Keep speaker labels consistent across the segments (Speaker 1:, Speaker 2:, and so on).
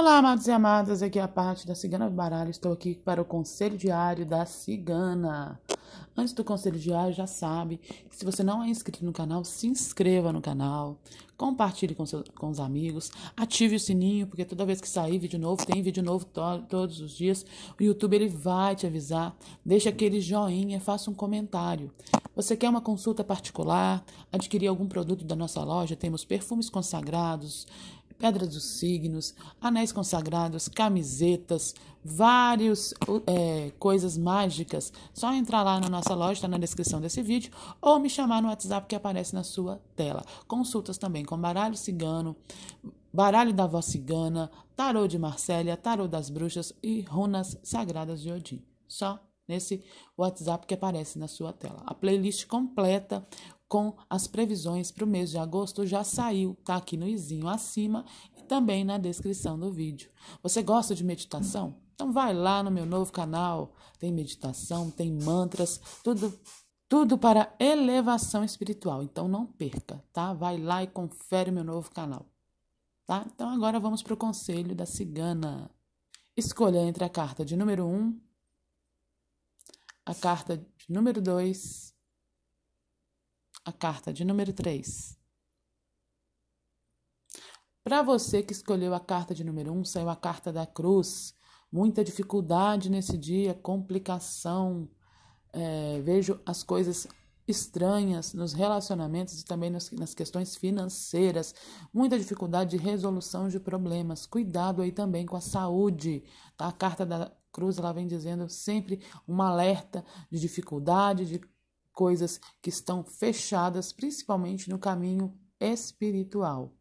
Speaker 1: Olá, amados e amadas, aqui é a parte da Cigana do Baralho. Estou aqui para o Conselho Diário da Cigana. Antes do Conselho Diário, já sabe que se você não é inscrito no canal, se inscreva no canal, compartilhe com, seus, com os amigos, ative o sininho, porque toda vez que sair vídeo novo, tem vídeo novo to todos os dias, o YouTube ele vai te avisar. Deixa aquele joinha, faça um comentário. Você quer uma consulta particular? Adquirir algum produto da nossa loja? Temos perfumes consagrados, pedra dos signos, anéis consagrados, camisetas, várias é, coisas mágicas. Só entrar lá na nossa loja, está na descrição desse vídeo, ou me chamar no WhatsApp que aparece na sua tela. Consultas também com baralho cigano, baralho da voz cigana, tarô de Marsella, tarô das bruxas e runas sagradas de Odin. Só nesse WhatsApp que aparece na sua tela. A playlist completa, com as previsões para o mês de agosto já saiu, tá aqui no izinho acima e também na descrição do vídeo. Você gosta de meditação? Então vai lá no meu novo canal, tem meditação, tem mantras, tudo tudo para elevação espiritual. Então não perca, tá? Vai lá e confere meu novo canal. Tá? Então agora vamos para o conselho da cigana. Escolha entre a carta de número 1, um, a carta de número 2 a carta de número 3. Para você que escolheu a carta de número 1, saiu a carta da cruz. Muita dificuldade nesse dia, complicação. É, vejo as coisas estranhas nos relacionamentos e também nas, nas questões financeiras. Muita dificuldade de resolução de problemas. Cuidado aí também com a saúde. Tá? A carta da cruz ela vem dizendo sempre um alerta de dificuldade, de coisas que estão fechadas, principalmente no caminho espiritual.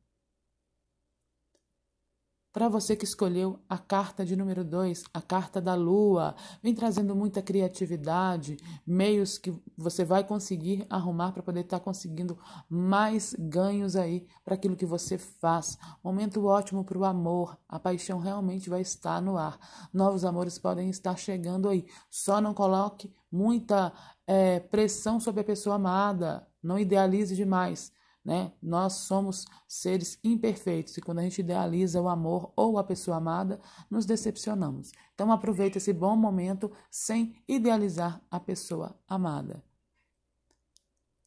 Speaker 1: Para você que escolheu a carta de número 2, a carta da lua, vem trazendo muita criatividade, meios que você vai conseguir arrumar para poder estar tá conseguindo mais ganhos aí para aquilo que você faz. Momento ótimo para o amor, a paixão realmente vai estar no ar. Novos amores podem estar chegando aí. Só não coloque muita é, pressão sobre a pessoa amada, não idealize demais né? Nós somos seres imperfeitos e quando a gente idealiza o amor ou a pessoa amada, nos decepcionamos. Então aproveita esse bom momento sem idealizar a pessoa amada.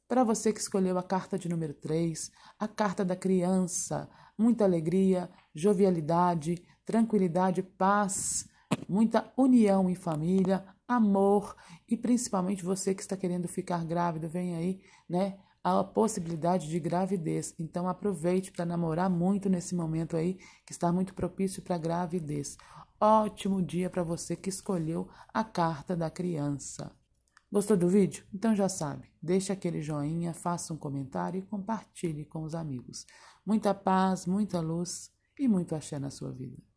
Speaker 1: Para você que escolheu a carta de número 3, a carta da criança, muita alegria, jovialidade, tranquilidade, paz, muita união em família, amor e principalmente você que está querendo ficar grávido, vem aí, né? a possibilidade de gravidez. Então aproveite para namorar muito nesse momento aí, que está muito propício para gravidez. Ótimo dia para você que escolheu a carta da criança. Gostou do vídeo? Então já sabe, deixe aquele joinha, faça um comentário e compartilhe com os amigos. Muita paz, muita luz e muito axé na sua vida.